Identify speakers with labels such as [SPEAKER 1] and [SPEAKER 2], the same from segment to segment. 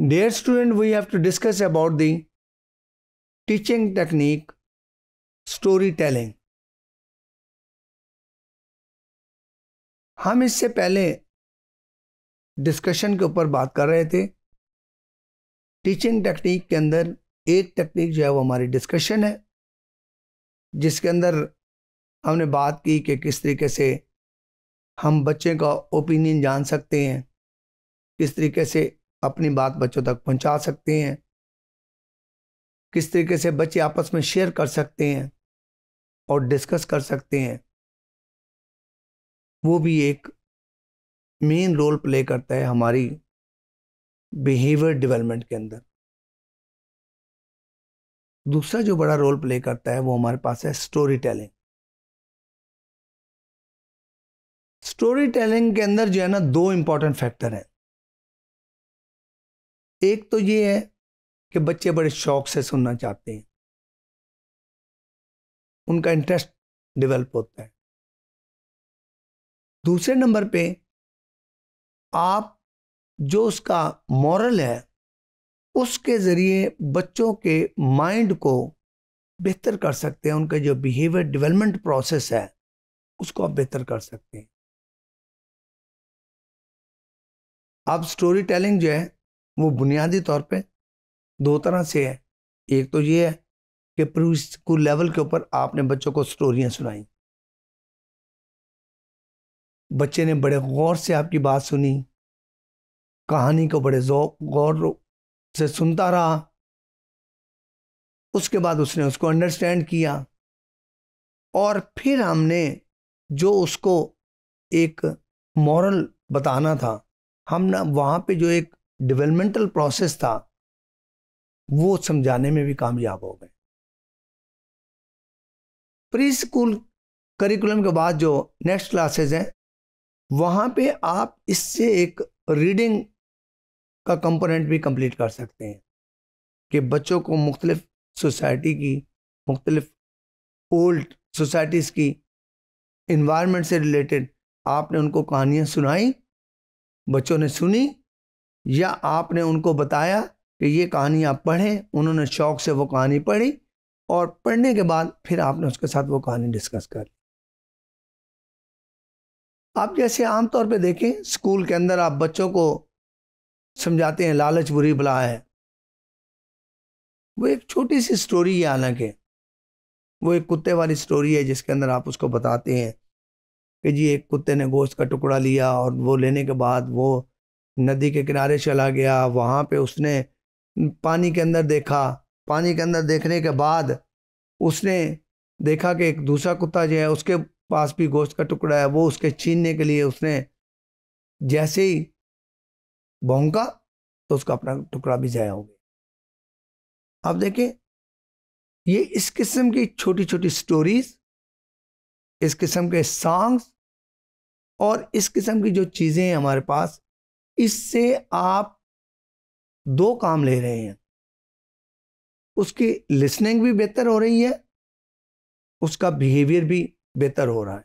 [SPEAKER 1] Dear student, we have to discuss about the teaching technique storytelling.
[SPEAKER 2] हम इससे पहले discussion के ऊपर बात कर रहे थे टीचिंग टेक्निक के अंदर एक टेक्निक जो है वो हमारी डिस्कशन है जिसके अंदर हमने बात की कि किस तरीके से हम बच्चे का ओपिनियन जान सकते हैं किस तरीके से अपनी बात बच्चों तक पहुंचा सकते हैं किस तरीके से बच्चे आपस में शेयर कर सकते हैं और डिस्कस कर सकते हैं वो भी एक मेन रोल प्ले करता है हमारी
[SPEAKER 1] बिहेवियर डेवलपमेंट के अंदर
[SPEAKER 2] दूसरा जो बड़ा रोल प्ले करता है वो हमारे पास है स्टोरी टेलिंग स्टोरी टेलिंग के अंदर जो है ना दो इंपॉर्टेंट फैक्टर हैं एक तो ये है कि बच्चे बड़े शौक से सुनना चाहते हैं
[SPEAKER 1] उनका इंटरेस्ट डेवलप होता है
[SPEAKER 2] दूसरे नंबर पे आप जो उसका मॉरल है उसके ज़रिए बच्चों के माइंड को बेहतर कर सकते हैं उनका जो बिहेवियर डेवलपमेंट प्रोसेस है उसको आप
[SPEAKER 1] बेहतर कर सकते हैं आप स्टोरी
[SPEAKER 2] टेलिंग जो है वो बुनियादी तौर पे दो तरह से है एक तो ये है कि प्री स्कूल लेवल के ऊपर आपने बच्चों को स्टोरियाँ सुनाई बच्चे ने बड़े गौर से आपकी बात सुनी कहानी को बड़े गौर से सुनता रहा उसके बाद उसने उसको अंडरस्टैंड किया और फिर हमने जो उसको एक मॉरल बताना था हम ना वहाँ पे जो एक डेवलपमेंटल प्रोसेस था वो समझाने में भी कामयाब हो गए प्री स्कूल करिकुलम के बाद जो नेक्स्ट क्लासेस हैं वहाँ पे आप इससे एक रीडिंग का कंपोनेंट भी कंप्लीट कर सकते हैं कि बच्चों को मुख्तलिफ सोसाइटी की मुख्तलिफ ओल्ड सोसाइटीज़ की इन्वायरमेंट से रिलेटेड आपने उनको कहानियाँ सुनाई बच्चों ने सुनी या आपने उनको बताया कि ये कहानी आप पढ़ें उन्होंने शौक से वो कहानी पढ़ी और पढ़ने के बाद फिर आपने उसके साथ वो कहानी डिस्कस कर ली आप जैसे आमतौर पे देखें स्कूल के अंदर आप बच्चों को समझाते हैं लालच बुरी बला है वो एक छोटी सी स्टोरी है हालांकि वो एक कुत्ते वाली स्टोरी है जिसके अंदर आप उसको बताते हैं कि जी एक कुत्ते ने गोश्त का टुकड़ा लिया और वो लेने के बाद वो नदी के किनारे चला गया वहाँ पे उसने पानी के अंदर देखा पानी के अंदर देखने के बाद उसने देखा कि एक दूसरा कुत्ता जो है उसके पास भी गोश्त का टुकड़ा है वो उसके छीनने के लिए उसने जैसे ही भोंका तो उसका अपना टुकड़ा भी जाया हो गया अब देखें ये इस किस्म की छोटी छोटी स्टोरीज इस किस्म के सॉन्ग्स और इस किस्म की जो चीज़ें हैं हमारे पास इससे आप दो काम ले रहे हैं उसकी लिसनिंग भी बेहतर हो रही है उसका बिहेवियर भी बेहतर हो रहा है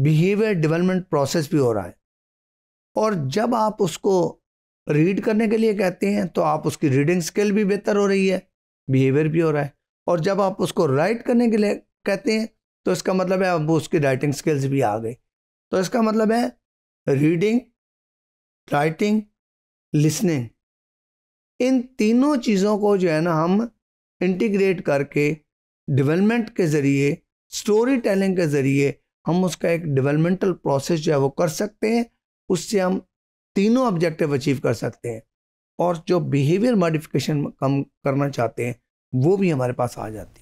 [SPEAKER 2] बिहेवियर डेवलपमेंट प्रोसेस भी हो रहा है और जब आप उसको रीड करने के लिए कहते हैं तो आप उसकी रीडिंग स्किल भी बेहतर हो रही है बिहेवियर भी हो रहा है और जब आप उसको राइट करने के लिए कहते हैं तो इसका मतलब है अब उसकी राइटिंग स्किल्स भी आ गई तो इसका मतलब है रीडिंग राइटिंग लिसनिंग इन तीनों चीज़ों को जो है ना हम इंटीग्रेट करके डेवलपमेंट के ज़रिए स्टोरी टेलिंग के ज़रिए हम उसका एक डेवलपमेंटल प्रोसेस जो है वो कर सकते हैं उससे हम तीनों ऑब्जेक्टिव अचीव कर सकते हैं और जो बिहेवियर मॉडिफिकेशन कम करना चाहते हैं वो भी हमारे
[SPEAKER 1] पास आ जाती है